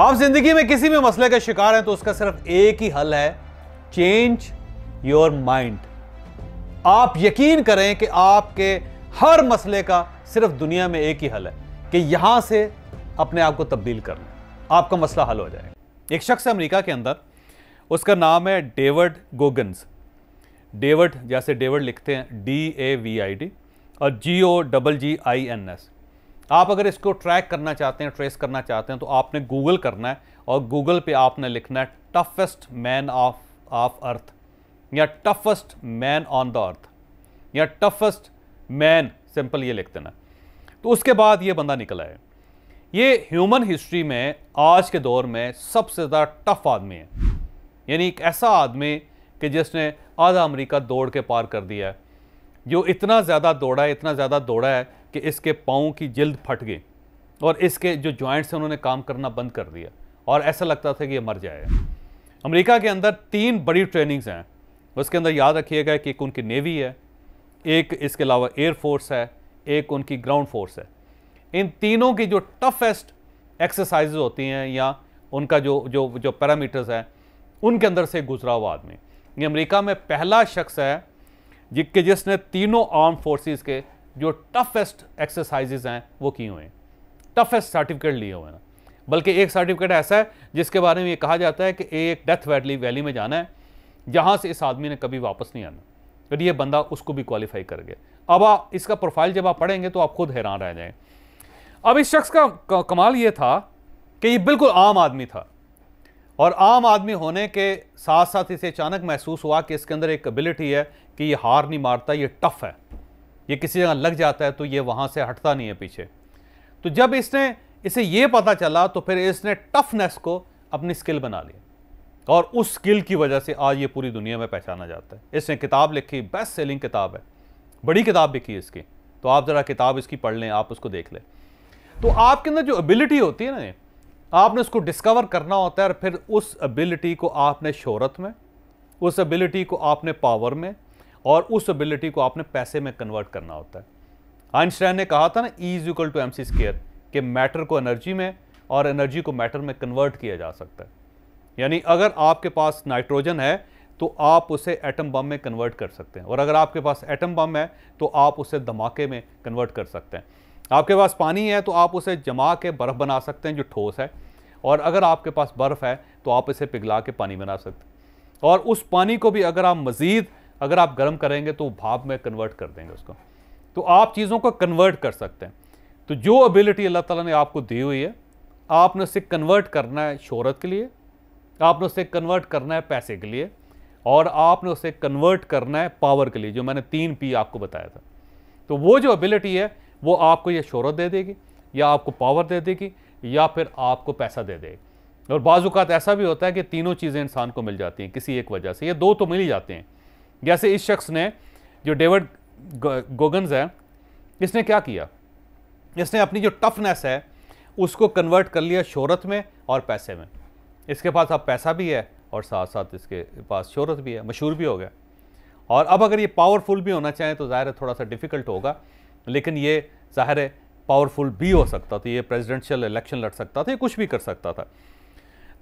आप जिंदगी में किसी भी मसले का शिकार हैं तो उसका सिर्फ एक ही हल है चेंज योर माइंड आप यकीन करें कि आपके हर मसले का सिर्फ दुनिया में एक ही हल है कि यहां से अपने आप को तब्दील कर लें आपका मसला हल हो जाएगा एक शख्स है अमेरिका के अंदर उसका नाम है डेविड गोगन्स डेविड जैसे डेविड लिखते हैं D A V I D और G O double G I N S आप अगर इसको ट्रैक करना चाहते हैं ट्रेस करना चाहते हैं तो आपने गूगल करना है और गूगल पे आपने लिखना है toughest man of of earth या toughest man on the earth या टफेस्ट मैन सिंपल ये लिख देना तो उसके बाद ये बंदा निकला है ये ह्यूमन हिस्ट्री में आज के दौर में सबसे ज़्यादा टफ आदमी है यानी एक ऐसा आदमी कि जिसने आधा अमरीका दौड़ के पार कर दिया है जो इतना ज़्यादा दौड़ा है इतना ज़्यादा दौड़ा है कि इसके पाँव की जल्द फट गई और इसके जो जॉइंट्स हैं उन्होंने काम करना बंद कर दिया और ऐसा लगता था कि ये मर जाए अमेरिका के अंदर तीन बड़ी ट्रेनिंग्स हैं उसके अंदर याद रखिएगा कि एक उनकी नेवी है एक इसके अलावा एयरफोर्स है एक उनकी ग्राउंड फोर्स है इन तीनों की जो टफेस्ट एक्सरसाइज होती हैं या उनका जो जो जो पैरामीटर्स हैं उनके अंदर से गुजरा हुआ आदमी ये अमेरिका में पहला शख्स है जिसके जिसने तीनों आर्म फोर्सेस के जो टफेस्ट एक्सरसाइजेज हैं वो किए हुए हैं टफेस्ट सर्टिफिकेट लिए हुए हैं बल्कि एक सर्टिफिकेट ऐसा है जिसके बारे में ये कहा जाता है कि एक डेथ वैली वैली में जाना है जहाँ से इस आदमी ने कभी वापस नहीं आना फिर ये बंदा उसको भी क्वालिफाई कर गया अब आ, इसका प्रोफाइल जब आप पढ़ेंगे तो आप खुद हैरान रह जाएँ अब इस शख्स का कमाल ये था कि ये बिल्कुल आम आदमी था और आम आदमी होने के साथ साथ इसे अचानक महसूस हुआ कि इसके अंदर एक एबिलिटी है कि ये हार नहीं मारता ये टफ है ये किसी जगह लग जाता है तो ये वहाँ से हटता नहीं है पीछे तो जब इसने इसे ये पता चला तो फिर इसने टफनेस को अपनी स्किल बना ली और उस स्किल की वजह से आज ये पूरी दुनिया में पहचाना जाता है इसने किताब लिखी बेस्ट सेलिंग किताब है बड़ी किताब लिखी इसकी तो आप ज़रा किताब इसकी पढ़ लें आप उसको देख लें तो आपके अंदर जो एबिलिटी होती है ना आपने उसको डिस्कवर करना होता है और फिर उस एबिलिटी को आपने शोहरत में उस एबिलिटी को आपने पावर में और उस एबिलिटी को आपने पैसे में कन्वर्ट करना होता है आइंस्टाइन ने कहा था ना is equal to M C square कि मैटर को एनर्जी में और एनर्जी को मैटर में कन्वर्ट किया जा सकता है यानी अगर आपके पास नाइट्रोजन है तो आप उसे एटम बम में कन्वर्ट कर सकते हैं और अगर आपके पास एटम बम है तो आप उसे धमाके में कन्वर्ट कर सकते हैं आपके पास पानी है तो आप उसे जमा के बर्फ़ बना सकते हैं जो ठोस है और अगर आपके पास बर्फ़ है तो आप इसे पिघला के पानी बना सकते हैं और उस पानी को भी अगर आप मज़ीद अगर आप गर्म करेंगे तो भाप में कन्वर्ट कर देंगे उसको तो आप चीज़ों को कन्वर्ट कर सकते हैं तो जो एबिलिटी अल्लाह ताला ने आपको दी हुई है आपने उसे कन्वर्ट करना है शोहरत के लिए आपने उसे कन्वर्ट करना है पैसे के लिए और आपने उसे कन्वर्ट करना है पावर के लिए जो मैंने तीन पी आपको बताया था तो वो जो एबिलिटी है वो आपको ये शहरत दे देगी या आपको पावर दे देगी या फिर आपको पैसा दे देगी और बाज़ात ऐसा भी होता है कि तीनों चीज़ें इंसान को मिल जाती हैं किसी एक वजह से ये दो तो मिल ही जाते हैं जैसे इस शख्स ने जो डेविड गोगन्स है इसने क्या किया इसने अपनी जो टफनेस है उसको कन्वर्ट कर लिया शहरत में और पैसे में इसके पास अब पैसा भी है और साथ साथ इसके पास शहरत भी है मशहूर भी हो गया और अब अगर ये पावरफुल भी होना चाहें तो ज़ाहिर है थोड़ा सा डिफ़िकल्ट होगा लेकिन ये ज़ाहिर है पावरफुल भी हो सकता था ये प्रेसिडेंशियल इलेक्शन लड़ सकता था ये कुछ भी कर सकता था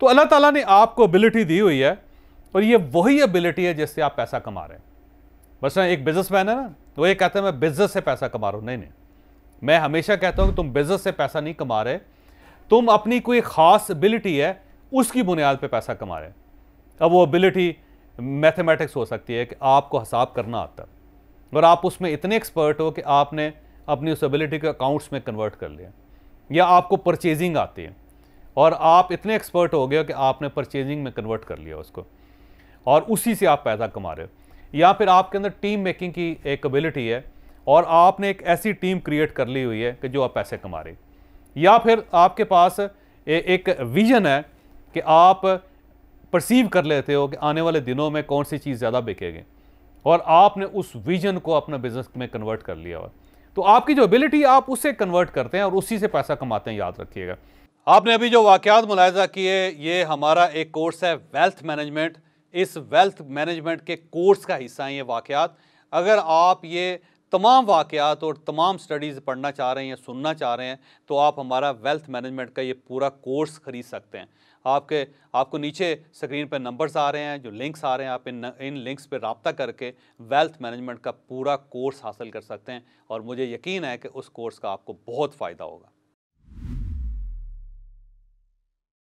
तो अल्लाह ताला ने आपको एबिलिटी दी हुई है और ये वही एबिलिटी है जिससे आप पैसा कमा रहे हैं बस एक मैन है ना तो वो ये कहते हैं मैं बिजनेस से पैसा कमा रहा हूँ नहीं नहीं मैं हमेशा कहता हूँ कि तुम बिजनेस से पैसा नहीं कमा रहे तुम अपनी कोई ख़ास एबिलिटी है उसकी बुनियाद पर पैसा कमा रहे अब वो एबिलिटी मैथमेटिक्स हो सकती है कि आपको हिसाब करना आता है और आप उसमें इतने एक्सपर्ट हो कि आपने अपनी उस एबिलिटी को अकाउंट्स में कन्वर्ट कर लिया या आपको परचेजिंग आती है और आप इतने एक्सपर्ट हो गए कि आपने परचेजिंग में कन्वर्ट कर लिया उसको और उसी से आप पैसा कमा रहे हो या फिर आपके अंदर टीम मेकिंग की एक एबिलिटी है और आपने एक ऐसी टीम क्रिएट कर ली हुई है कि जो आप पैसे कमा रहे या फिर आपके पास ए, एक विजन है कि आप परसीव कर लेते हो कि आने वाले दिनों में कौन सी चीज़ ज़्यादा बिकेगी और आपने उस विजन को अपना बिजनेस में कन्वर्ट कर लिया तो आपकी जो एबिलिटी आप उससे कन्वर्ट करते हैं और उसी से पैसा कमाते हैं याद रखिएगा आपने अभी जो वाक़ात मुलायजा किए ये हमारा एक कोर्स है वेल्थ मैनेजमेंट इस वेल्थ मैनेजमेंट के कोर्स का हिस्सा है ये वाक़ात अगर आप ये तमाम वाकयात और तमाम स्टडीज़ पढ़ना चाह रहे हैं सुनना चाह रहे हैं तो आप हमारा वेल्थ मैनेजमेंट का ये पूरा कोर्स ख़रीद सकते हैं आपके आपको नीचे स्क्रीन पर नंबर्स आ रहे हैं जो लिंक्स आ रहे हैं आप इन इन लिंक्स पर रबता करके वेल्थ मैनेजमेंट का पूरा कोर्स हासिल कर सकते हैं और मुझे यकीन है कि उस कोर्स का आपको बहुत फ़ायदा होगा